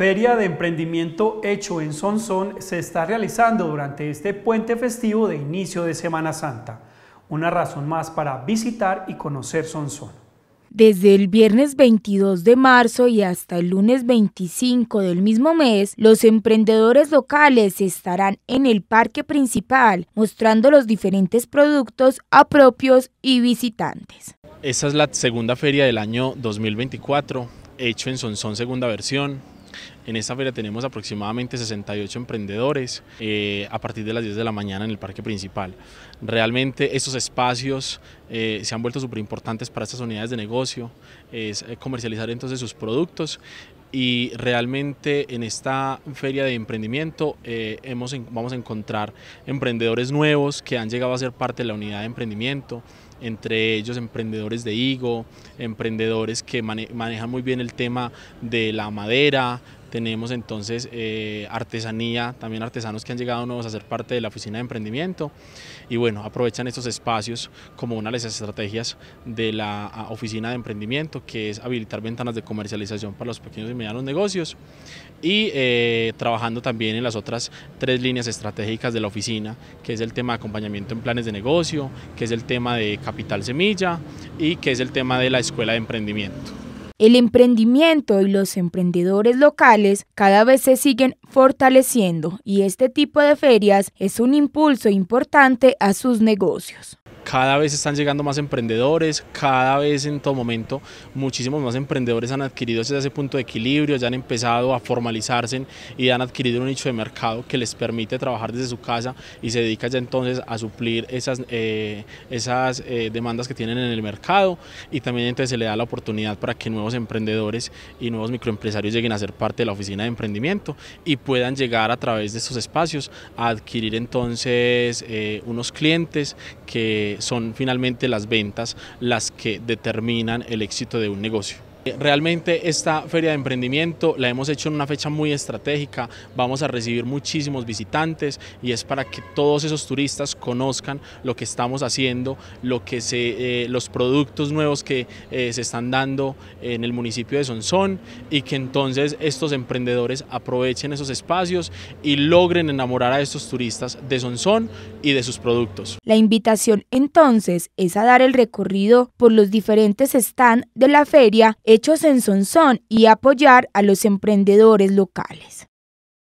Feria de Emprendimiento Hecho en Sonsón se está realizando durante este puente festivo de inicio de Semana Santa. Una razón más para visitar y conocer Sonsón. Desde el viernes 22 de marzo y hasta el lunes 25 del mismo mes, los emprendedores locales estarán en el parque principal mostrando los diferentes productos a propios y visitantes. Esta es la segunda feria del año 2024, hecho en Sonsón segunda versión. En esta feria tenemos aproximadamente 68 emprendedores eh, a partir de las 10 de la mañana en el parque principal. Realmente estos espacios eh, se han vuelto súper importantes para estas unidades de negocio, es eh, comercializar entonces sus productos y realmente en esta feria de emprendimiento eh, hemos, vamos a encontrar emprendedores nuevos que han llegado a ser parte de la unidad de emprendimiento, entre ellos emprendedores de higo, emprendedores que manejan muy bien el tema de la madera, tenemos entonces eh, artesanía, también artesanos que han llegado nuevos a ser parte de la oficina de emprendimiento y bueno, aprovechan estos espacios como una de las estrategias de la oficina de emprendimiento que es habilitar ventanas de comercialización para los pequeños y medianos negocios y eh, trabajando también en las otras tres líneas estratégicas de la oficina que es el tema de acompañamiento en planes de negocio, que es el tema de capital semilla y que es el tema de la escuela de emprendimiento. El emprendimiento y los emprendedores locales cada vez se siguen fortaleciendo y este tipo de ferias es un impulso importante a sus negocios cada vez están llegando más emprendedores, cada vez en todo momento muchísimos más emprendedores han adquirido ese, punto de equilibrio, ya han empezado a formalizarse y han adquirido un nicho de mercado que les permite trabajar desde su casa y se dedica ya entonces a suplir esas, eh, esas eh, demandas que tienen en el mercado y también entonces se le da la oportunidad para que nuevos emprendedores y nuevos microempresarios lleguen a ser parte de la oficina de emprendimiento y puedan llegar a través de estos espacios a adquirir entonces eh, unos clientes que son finalmente las ventas las que determinan el éxito de un negocio. Realmente esta feria de emprendimiento la hemos hecho en una fecha muy estratégica, vamos a recibir muchísimos visitantes y es para que todos esos turistas conozcan lo que estamos haciendo, lo que se, eh, los productos nuevos que eh, se están dando en el municipio de Sonsón y que entonces estos emprendedores aprovechen esos espacios y logren enamorar a estos turistas de Sonsón y de sus productos. La invitación entonces es a dar el recorrido por los diferentes stands de la feria hechos en Sonsón y apoyar a los emprendedores locales.